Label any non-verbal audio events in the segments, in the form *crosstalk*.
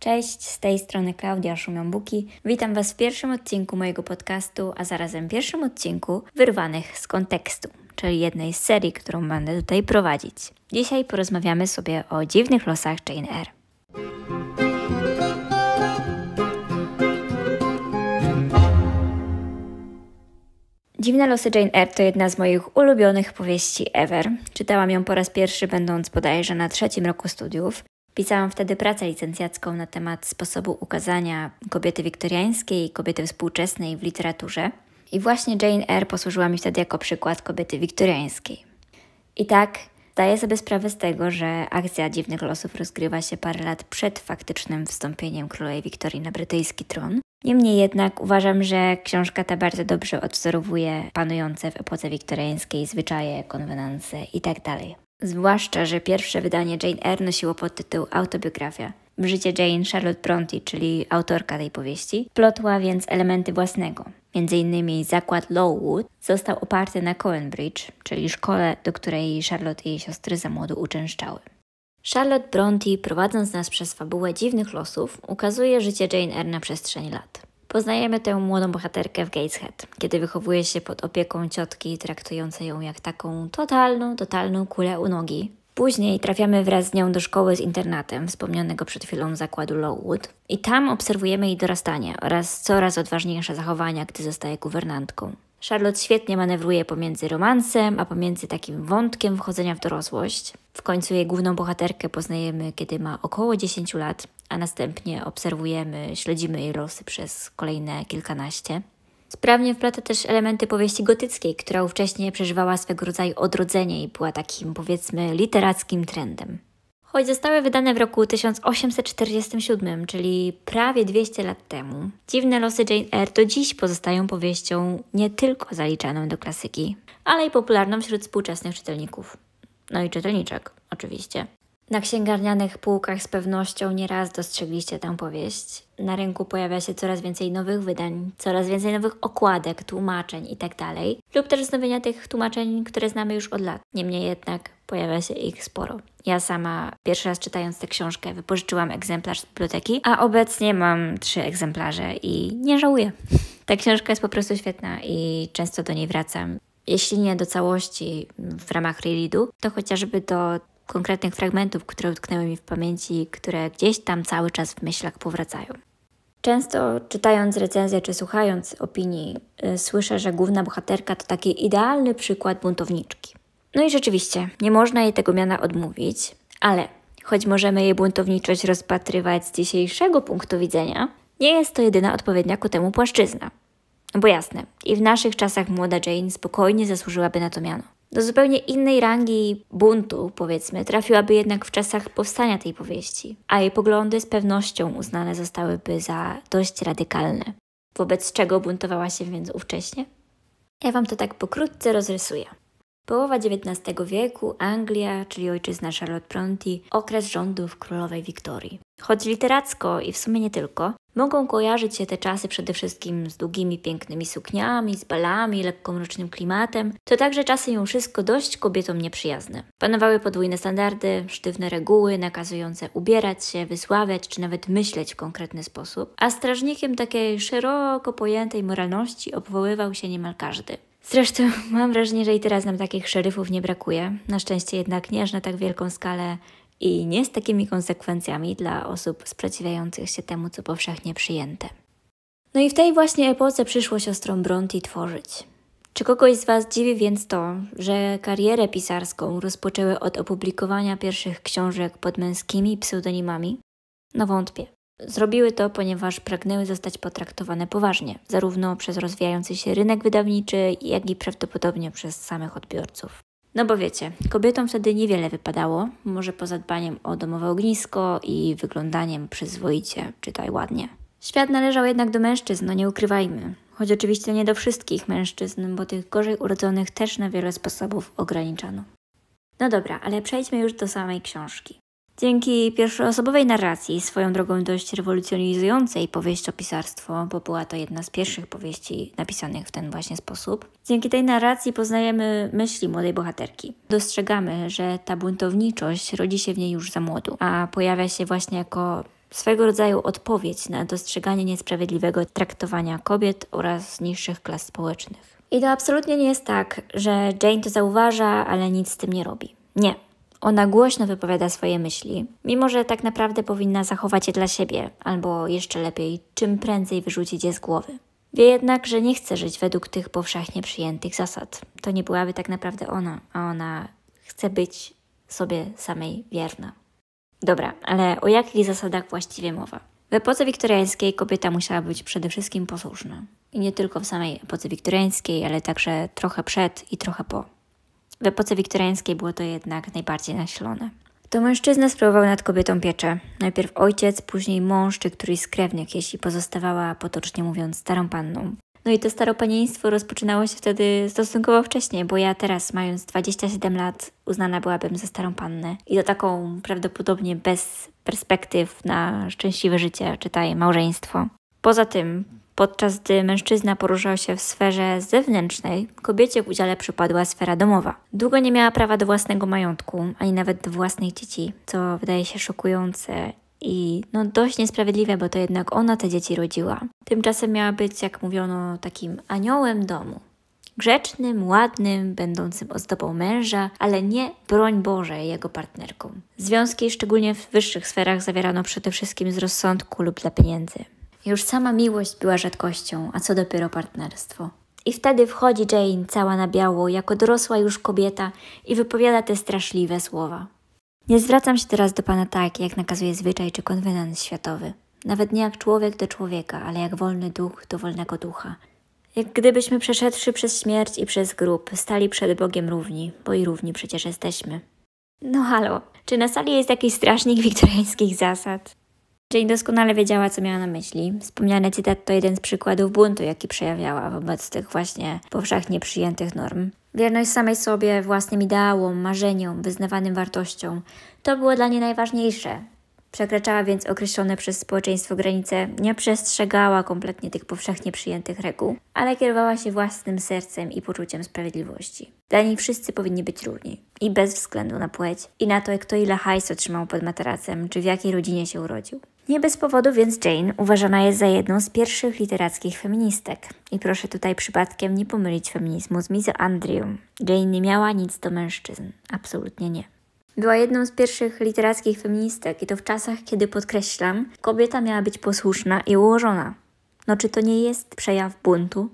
Cześć, z tej strony Klaudia Szumiąbuki. Witam Was w pierwszym odcinku mojego podcastu, a zarazem pierwszym odcinku Wyrwanych z kontekstu, czyli jednej z serii, którą będę tutaj prowadzić. Dzisiaj porozmawiamy sobie o dziwnych losach Jane Eyre. Dziwne losy Jane Eyre to jedna z moich ulubionych powieści ever. Czytałam ją po raz pierwszy, będąc bodajże na trzecim roku studiów. Pisałam wtedy pracę licencjacką na temat sposobu ukazania kobiety wiktoriańskiej kobiety współczesnej w literaturze. I właśnie Jane Eyre posłużyła mi wtedy jako przykład kobiety wiktoriańskiej. I tak zdaję sobie sprawę z tego, że akcja Dziwnych Losów rozgrywa się parę lat przed faktycznym wstąpieniem królowej Wiktorii na brytyjski tron. Niemniej jednak uważam, że książka ta bardzo dobrze odwzorowuje panujące w epoce wiktoriańskiej zwyczaje, konwenanse itd. Tak Zwłaszcza, że pierwsze wydanie Jane Eyre nosiło podtytuł Autobiografia. W Życie Jane Charlotte Bronte, czyli autorka tej powieści, plotła więc elementy własnego. Między innymi zakład Lowood został oparty na Coenbridge, czyli szkole, do której Charlotte i jej siostry za młodu uczęszczały. Charlotte Bronte, prowadząc nas przez fabułę dziwnych losów, ukazuje życie Jane Eyre na przestrzeni lat. Poznajemy tę młodą bohaterkę w Gateshead, kiedy wychowuje się pod opieką ciotki traktującej ją jak taką totalną, totalną kulę u nogi. Później trafiamy wraz z nią do szkoły z internatem, wspomnianego przed chwilą zakładu Lowood. I tam obserwujemy jej dorastanie oraz coraz odważniejsze zachowania, gdy zostaje guwernantką. Charlotte świetnie manewruje pomiędzy romansem, a pomiędzy takim wątkiem wchodzenia w dorosłość. W końcu jej główną bohaterkę poznajemy, kiedy ma około 10 lat, a następnie obserwujemy, śledzimy jej losy przez kolejne kilkanaście. Sprawnie wplata też elementy powieści gotyckiej, która ówcześnie przeżywała swego rodzaju odrodzenie i była takim, powiedzmy, literackim trendem. Choć zostały wydane w roku 1847, czyli prawie 200 lat temu, dziwne losy Jane Eyre do dziś pozostają powieścią nie tylko zaliczaną do klasyki, ale i popularną wśród współczesnych czytelników. No i czytelniczek, oczywiście. Na księgarnianych półkach z pewnością nieraz dostrzegliście tę powieść. Na rynku pojawia się coraz więcej nowych wydań, coraz więcej nowych okładek, tłumaczeń itd. Tak lub też wznowienia tych tłumaczeń, które znamy już od lat. Niemniej jednak pojawia się ich sporo. Ja sama pierwszy raz czytając tę książkę wypożyczyłam egzemplarz z biblioteki, a obecnie mam trzy egzemplarze i nie żałuję. Ta książka jest po prostu świetna i często do niej wracam. Jeśli nie do całości w ramach rereadu, to chociażby do konkretnych fragmentów, które utknęły mi w pamięci, które gdzieś tam cały czas w myślach powracają. Często czytając recenzję czy słuchając opinii, yy, słyszę, że główna bohaterka to taki idealny przykład buntowniczki. No i rzeczywiście, nie można jej tego miana odmówić, ale choć możemy jej buntowniczość rozpatrywać z dzisiejszego punktu widzenia, nie jest to jedyna odpowiednia ku temu płaszczyzna. No bo jasne, i w naszych czasach młoda Jane spokojnie zasłużyłaby na to miano. Do zupełnie innej rangi buntu, powiedzmy, trafiłaby jednak w czasach powstania tej powieści, a jej poglądy z pewnością uznane zostałyby za dość radykalne. Wobec czego buntowała się więc ówcześnie? Ja Wam to tak pokrótce rozrysuję. Połowa XIX wieku, Anglia, czyli ojczyzna Charlotte Bronte, okres rządów królowej Wiktorii. Choć literacko i w sumie nie tylko, mogą kojarzyć się te czasy przede wszystkim z długimi, pięknymi sukniami, z balami, lekko mrocznym klimatem, to także czasy ją wszystko dość kobietom nieprzyjazne. Panowały podwójne standardy, sztywne reguły nakazujące ubierać się, wysławiać czy nawet myśleć w konkretny sposób, a strażnikiem takiej szeroko pojętej moralności obwoływał się niemal każdy. Zresztą *laughs* mam wrażenie, że i teraz nam takich szeryfów nie brakuje. Na szczęście jednak nie aż na tak wielką skalę i nie z takimi konsekwencjami dla osób sprzeciwiających się temu, co powszechnie przyjęte. No i w tej właśnie epoce przyszło siostrom Bronti tworzyć. Czy kogoś z Was dziwi więc to, że karierę pisarską rozpoczęły od opublikowania pierwszych książek pod męskimi pseudonimami? No wątpię. Zrobiły to, ponieważ pragnęły zostać potraktowane poważnie, zarówno przez rozwijający się rynek wydawniczy, jak i prawdopodobnie przez samych odbiorców. No bo wiecie, kobietom wtedy niewiele wypadało, może poza dbaniem o domowe ognisko i wyglądaniem przyzwoicie, czytaj ładnie. Świat należał jednak do mężczyzn, no nie ukrywajmy. Choć oczywiście nie do wszystkich mężczyzn, bo tych gorzej urodzonych też na wiele sposobów ograniczano. No dobra, ale przejdźmy już do samej książki. Dzięki pierwszoosobowej narracji, swoją drogą dość rewolucjonizującej powieść o pisarstwo, bo była to jedna z pierwszych powieści napisanych w ten właśnie sposób, dzięki tej narracji poznajemy myśli młodej bohaterki. Dostrzegamy, że ta buntowniczość rodzi się w niej już za młodu, a pojawia się właśnie jako swego rodzaju odpowiedź na dostrzeganie niesprawiedliwego traktowania kobiet oraz niższych klas społecznych. I to absolutnie nie jest tak, że Jane to zauważa, ale nic z tym nie robi. Nie, ona głośno wypowiada swoje myśli, mimo że tak naprawdę powinna zachować je dla siebie, albo jeszcze lepiej, czym prędzej wyrzucić je z głowy. Wie jednak, że nie chce żyć według tych powszechnie przyjętych zasad. To nie byłaby tak naprawdę ona, a ona chce być sobie samej wierna. Dobra, ale o jakich zasadach właściwie mowa? W epoce wiktoriańskiej kobieta musiała być przede wszystkim posłuszna. I nie tylko w samej epoce wiktoriańskiej, ale także trochę przed i trochę po. W epoce wiktoriańskiej było to jednak najbardziej nasilone. To mężczyzna sprawował nad kobietą pieczę. Najpierw ojciec, później mąż czy któryś z krewnych, jeśli pozostawała, potocznie mówiąc, starą panną. No i to staropanieństwo rozpoczynało się wtedy stosunkowo wcześnie, bo ja teraz, mając 27 lat, uznana byłabym za starą pannę. I to taką prawdopodobnie bez perspektyw na szczęśliwe życie, czytaj małżeństwo. Poza tym, Podczas gdy mężczyzna poruszał się w sferze zewnętrznej, kobiecie w udziale przypadła sfera domowa. Długo nie miała prawa do własnego majątku, ani nawet do własnych dzieci, co wydaje się szokujące i no dość niesprawiedliwe, bo to jednak ona te dzieci rodziła. Tymczasem miała być, jak mówiono, takim aniołem domu. Grzecznym, ładnym, będącym ozdobą męża, ale nie, broń Boże, jego partnerką. Związki, szczególnie w wyższych sferach, zawierano przede wszystkim z rozsądku lub dla pieniędzy. Już sama miłość była rzadkością, a co dopiero partnerstwo. I wtedy wchodzi Jane cała na biało, jako dorosła już kobieta i wypowiada te straszliwe słowa. Nie zwracam się teraz do Pana tak, jak nakazuje zwyczaj czy konwenans światowy. Nawet nie jak człowiek do człowieka, ale jak wolny duch do wolnego ducha. Jak gdybyśmy przeszedłszy przez śmierć i przez grób, stali przed Bogiem równi, bo i równi przecież jesteśmy. No halo, czy na sali jest jakiś strażnik *laughs* wiktoriańskich zasad? Jane doskonale wiedziała, co miała na myśli. Wspomniany cytat to jeden z przykładów buntu, jaki przejawiała wobec tych właśnie powszechnie przyjętych norm. Wierność samej sobie, własnym ideałom, marzeniom, wyznawanym wartościom to było dla niej najważniejsze. Przekraczała więc określone przez społeczeństwo granice, nie przestrzegała kompletnie tych powszechnie przyjętych reguł, ale kierowała się własnym sercem i poczuciem sprawiedliwości. Dla niej wszyscy powinni być równi i bez względu na płeć i na to, kto ile hajs otrzymał pod materacem, czy w jakiej rodzinie się urodził. Nie bez powodu więc Jane uważana jest za jedną z pierwszych literackich feministek. I proszę tutaj przypadkiem nie pomylić feminizmu z mizoandrium. Jane nie miała nic do mężczyzn. Absolutnie nie. Była jedną z pierwszych literackich feministek i to w czasach, kiedy podkreślam, kobieta miała być posłuszna i ułożona. No czy to nie jest przejaw buntu?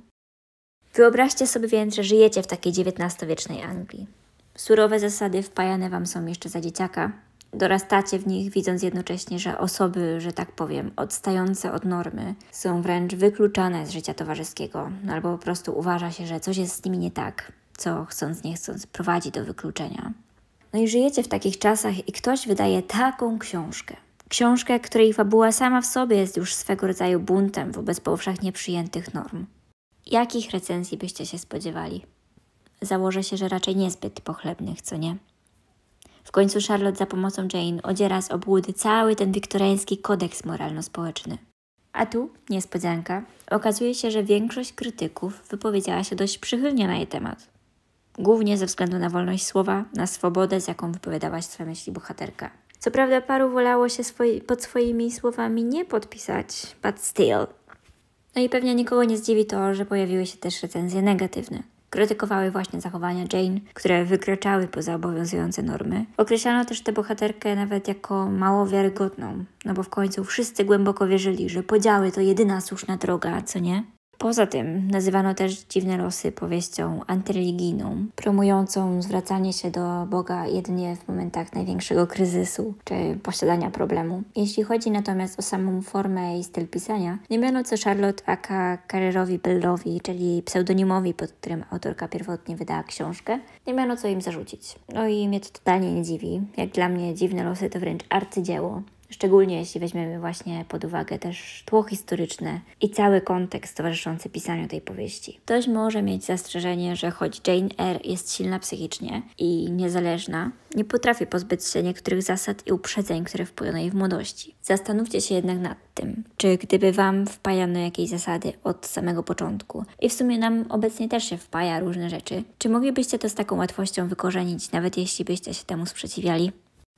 Wyobraźcie sobie więc, że żyjecie w takiej XIX-wiecznej Anglii. Surowe zasady wpajane wam są jeszcze za dzieciaka, dorastacie w nich, widząc jednocześnie, że osoby, że tak powiem, odstające od normy są wręcz wykluczane z życia towarzyskiego, no albo po prostu uważa się, że coś jest z nimi nie tak, co chcąc nie chcąc prowadzi do wykluczenia. No i żyjecie w takich czasach i ktoś wydaje taką książkę. Książkę, której fabuła sama w sobie jest już swego rodzaju buntem wobec powszechnie przyjętych norm. Jakich recenzji byście się spodziewali? Założę się, że raczej niezbyt pochlebnych, co nie? W końcu Charlotte za pomocą Jane odziera z obłudy cały ten wiktoriański kodeks moralno-społeczny. A tu, niespodzianka, okazuje się, że większość krytyków wypowiedziała się dość przychylnie na jej temat. Głównie ze względu na wolność słowa, na swobodę, z jaką wypowiadała swoje myśli bohaterka. Co prawda paru wolało się swoi, pod swoimi słowami nie podpisać, but still. No i pewnie nikogo nie zdziwi to, że pojawiły się też recenzje negatywne krytykowały właśnie zachowania Jane, które wykraczały poza obowiązujące normy. Określano też tę bohaterkę nawet jako mało wiarygodną, no bo w końcu wszyscy głęboko wierzyli, że podziały to jedyna słuszna droga, co nie? Poza tym nazywano też dziwne losy powieścią antyreligijną, promującą zwracanie się do Boga jedynie w momentach największego kryzysu czy posiadania problemu. Jeśli chodzi natomiast o samą formę i styl pisania, nie miano co Charlotte aka Carrerowi Bellowi, czyli pseudonimowi, pod którym autorka pierwotnie wydała książkę, nie miano co im zarzucić. No i mnie to totalnie nie dziwi. Jak dla mnie dziwne losy to wręcz arcydzieło szczególnie jeśli weźmiemy właśnie pod uwagę też tło historyczne i cały kontekst towarzyszący pisaniu tej powieści. Ktoś może mieć zastrzeżenie, że choć Jane Eyre jest silna psychicznie i niezależna, nie potrafi pozbyć się niektórych zasad i uprzedzeń, które wpłynęły jej w młodości. Zastanówcie się jednak nad tym, czy gdyby Wam wpajano jakieś zasady od samego początku i w sumie nam obecnie też się wpaja różne rzeczy, czy moglibyście to z taką łatwością wykorzenić, nawet jeśli byście się temu sprzeciwiali?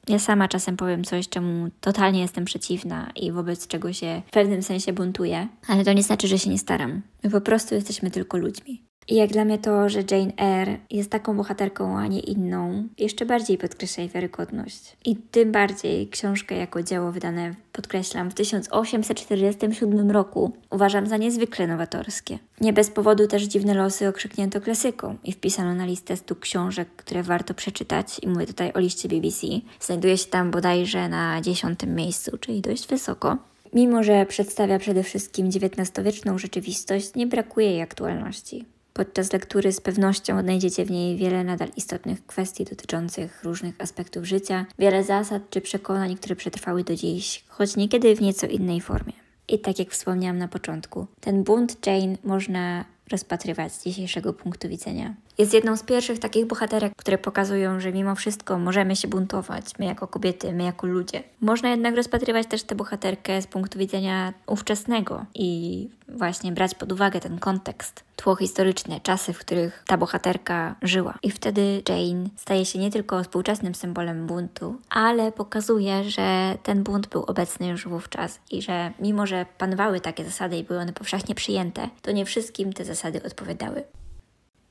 Ja sama czasem powiem coś, czemu totalnie jestem przeciwna i wobec czego się w pewnym sensie buntuję, ale to nie znaczy, że się nie staram. My po prostu jesteśmy tylko ludźmi. I jak dla mnie to, że Jane Eyre jest taką bohaterką, a nie inną, jeszcze bardziej podkreśla jej wiarygodność. I tym bardziej książkę jako dzieło wydane, podkreślam, w 1847 roku uważam za niezwykle nowatorskie. Nie bez powodu też Dziwne Losy okrzyknięto klasyką i wpisano na listę stóp książek, które warto przeczytać i mówię tutaj o liście BBC. Znajduje się tam bodajże na dziesiątym miejscu, czyli dość wysoko. Mimo, że przedstawia przede wszystkim XIX-wieczną rzeczywistość, nie brakuje jej aktualności. Podczas lektury z pewnością odnajdziecie w niej wiele nadal istotnych kwestii dotyczących różnych aspektów życia, wiele zasad czy przekonań, które przetrwały do dziś, choć niekiedy w nieco innej formie. I tak jak wspomniałam na początku, ten bunt Jane można rozpatrywać z dzisiejszego punktu widzenia. Jest jedną z pierwszych takich bohaterek, które pokazują, że mimo wszystko możemy się buntować, my jako kobiety, my jako ludzie. Można jednak rozpatrywać też tę bohaterkę z punktu widzenia ówczesnego i właśnie brać pod uwagę ten kontekst, tło historyczne, czasy, w których ta bohaterka żyła. I wtedy Jane staje się nie tylko współczesnym symbolem buntu, ale pokazuje, że ten bunt był obecny już wówczas i że mimo, że panowały takie zasady i były one powszechnie przyjęte, to nie wszystkim te zasady odpowiadały.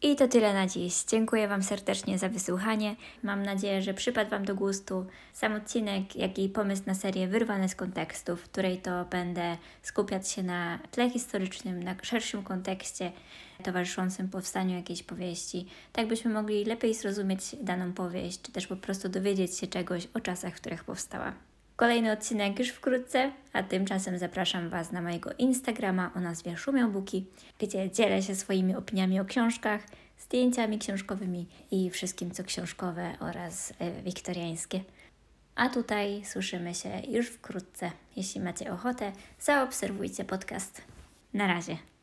I to tyle na dziś. Dziękuję Wam serdecznie za wysłuchanie. Mam nadzieję, że przypadł Wam do gustu sam odcinek, jak i pomysł na serię wyrwane z kontekstu, w której to będę skupiać się na tle historycznym, na szerszym kontekście towarzyszącym powstaniu jakiejś powieści, tak byśmy mogli lepiej zrozumieć daną powieść, czy też po prostu dowiedzieć się czegoś o czasach, w których powstała. Kolejny odcinek już wkrótce, a tymczasem zapraszam Was na mojego Instagrama o nazwie Szumiobuki, gdzie dzielę się swoimi opiniami o książkach, zdjęciami książkowymi i wszystkim co książkowe oraz e, wiktoriańskie. A tutaj słyszymy się już wkrótce. Jeśli macie ochotę, zaobserwujcie podcast. Na razie.